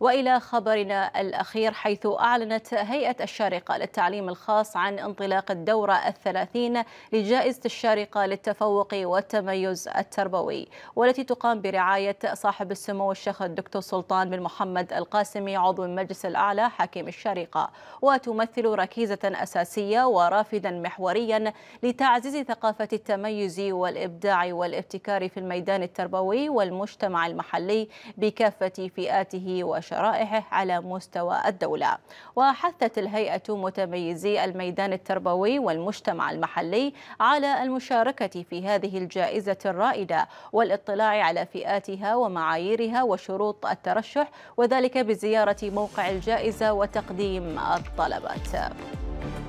والى خبرنا الاخير حيث اعلنت هيئه الشارقه للتعليم الخاص عن انطلاق الدوره الثلاثين لجائزه الشارقه للتفوق والتميز التربوي والتي تقام برعايه صاحب السمو الشيخ الدكتور سلطان بن محمد القاسمي عضو المجلس الاعلى حاكم الشارقه وتمثل ركيزه اساسيه ورافدا محوريا لتعزيز ثقافه التميز والابداع والابتكار في الميدان التربوي والمجتمع المحلي بكافه فئاته وش شرائحه على مستوى الدولة وحثت الهيئة متميزي الميدان التربوي والمجتمع المحلي على المشاركة في هذه الجائزة الرائدة والاطلاع على فئاتها ومعاييرها وشروط الترشح وذلك بزيارة موقع الجائزة وتقديم الطلبات